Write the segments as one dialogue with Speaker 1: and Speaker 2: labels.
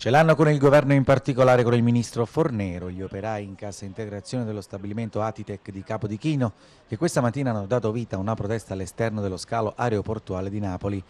Speaker 1: Ce l'hanno con il governo, in particolare con il ministro Fornero. Gli operai in cassa integrazione dello stabilimento Atitec di Capodichino, che questa mattina hanno dato vita a una protesta all'esterno dello scalo aeroportuale di Napoli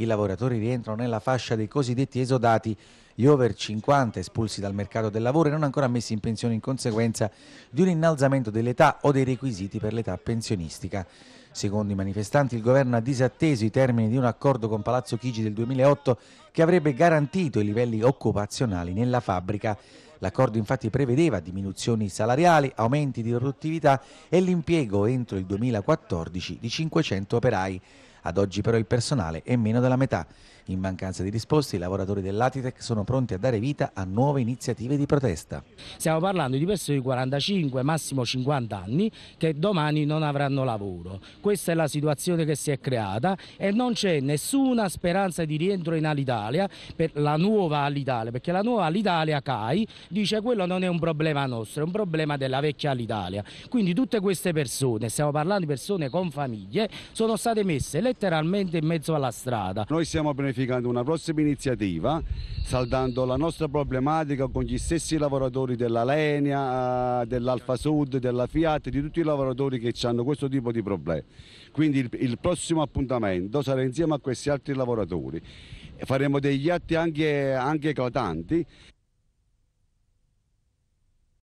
Speaker 1: i lavoratori rientrano nella fascia dei cosiddetti esodati, gli over 50 espulsi dal mercato del lavoro e non ancora messi in pensione in conseguenza di un innalzamento dell'età o dei requisiti per l'età pensionistica. Secondo i manifestanti il governo ha disatteso i termini di un accordo con Palazzo Chigi del 2008 che avrebbe garantito i livelli occupazionali nella fabbrica. L'accordo infatti prevedeva diminuzioni salariali, aumenti di produttività e l'impiego entro il 2014 di 500 operai. Ad oggi però il personale è meno della metà. In mancanza di risposte i lavoratori dell'Atitec sono pronti a dare vita a nuove iniziative di protesta. Stiamo parlando di persone
Speaker 2: di 45, massimo 50 anni che domani non avranno lavoro. Questa è la situazione che si è creata e non c'è nessuna speranza di rientro in Alitalia, per la nuova Alitalia, perché la nuova Alitalia CAI dice che quello non è un problema nostro, è un problema della vecchia Alitalia. Quindi tutte queste persone, stiamo parlando di persone con famiglie, sono
Speaker 3: state messe le letteralmente in mezzo alla strada. Noi stiamo pianificando una prossima iniziativa saldando la nostra problematica con gli stessi lavoratori della Lenia, eh, dell'Alfa Sud, della Fiat, di tutti i lavoratori che hanno questo tipo di problemi. Quindi il, il prossimo appuntamento sarà insieme a questi altri lavoratori. Faremo degli atti anche, anche eclatanti.